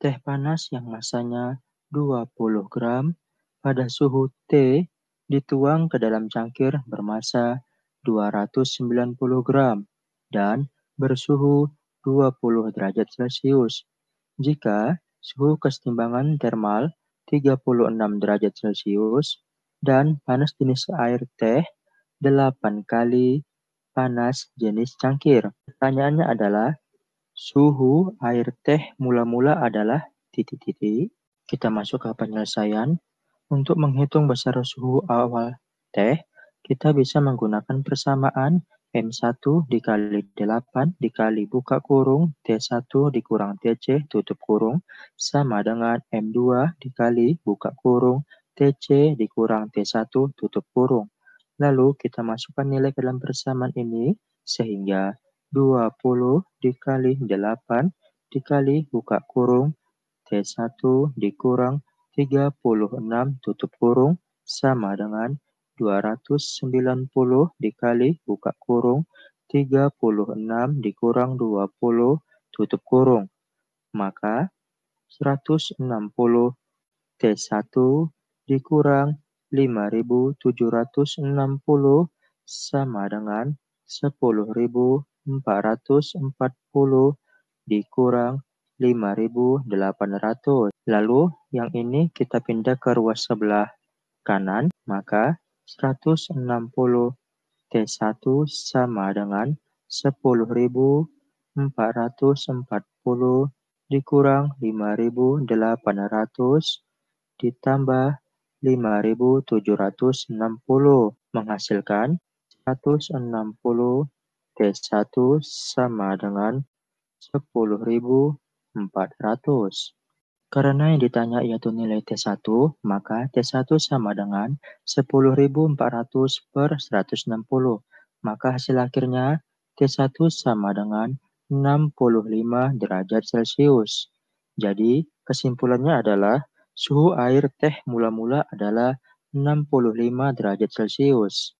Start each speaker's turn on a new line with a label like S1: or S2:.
S1: teh panas yang masanya 20 gram pada suhu T dituang ke dalam cangkir bermasa 290 gram dan bersuhu 20 derajat Celcius. Jika suhu kesetimbangan termal 36 derajat Celcius dan panas jenis air teh 8 kali panas jenis cangkir. Pertanyaannya adalah, Suhu air teh mula-mula adalah titik-titik. Kita masuk ke penyelesaian. Untuk menghitung besar suhu awal teh, kita bisa menggunakan persamaan M1 dikali 8 dikali buka kurung T1 dikurang TC tutup kurung sama dengan M2 dikali buka kurung TC dikurang T1 tutup kurung. Lalu kita masukkan nilai ke dalam persamaan ini sehingga 20 dikali 8 dikali buka kurung T1 dikurang 36 tutup kurung sama dengan 290 dikali buka kurung 36 dikurang 20 tutup kurung. Maka 160 T1 dikurang 5760 sama dengan 10.000 440 dikurang 5800. Lalu yang ini kita pindah ke ruas sebelah kanan, maka 160 T1 sama dengan 10.440 dikurang 5.800 ditambah 5.760 menghasilkan 160 P1 sama dengan 10.400. Karena yang ditanya yaitu nilai T1, maka T1 sama dengan 10.400 per 160. Maka hasil akhirnya T1 sama dengan 65 derajat Celcius. Jadi, kesimpulannya adalah suhu air teh mula-mula adalah 65 derajat Celcius.